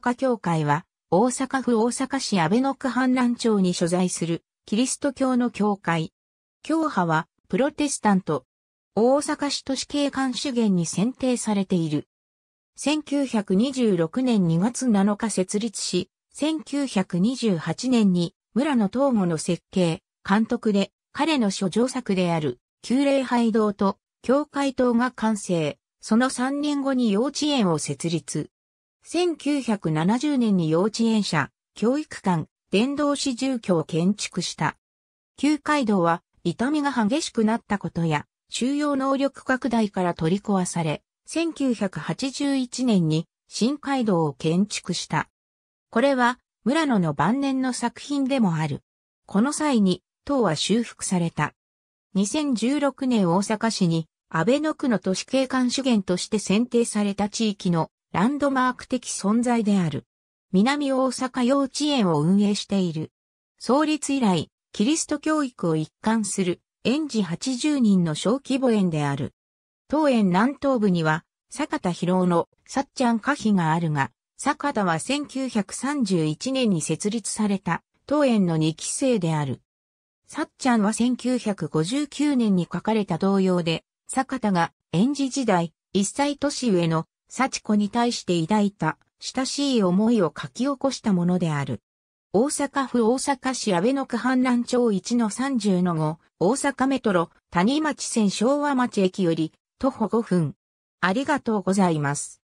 家協会は、大阪府大阪市安倍野区反乱町に所在する、キリスト教の教会。教派は、プロテスタント。大阪市都市景観主源に選定されている。1926年2月7日設立し、1928年に村野東吾の設計、監督で彼の諸上作である旧礼拝堂と教会堂が完成、その3年後に幼稚園を設立。1970年に幼稚園舎、教育館、伝道師住居を建築した。旧街道は痛みが激しくなったことや、収容能力拡大から取り壊され、1981年に新街道を建築した。これは村野の晩年の作品でもある。この際に塔は修復された。2016年大阪市に安倍の区の都市景観資源として選定された地域のランドマーク的存在である。南大阪幼稚園を運営している。創立以来、キリスト教育を一貫する園児80人の小規模園である。当園南東部には、坂田博夫のさっちゃん歌碑があるが、坂田は1931年に設立された当園の2期生である。さっちゃんは1959年に書かれた同様で、坂田が園児時代、一歳年上の幸子に対して抱いた親しい思いを書き起こしたものである。大阪府大阪市安倍野区反乱町1の30の5、大阪メトロ、谷町線昭和町駅より、徒歩5分。ありがとうございます。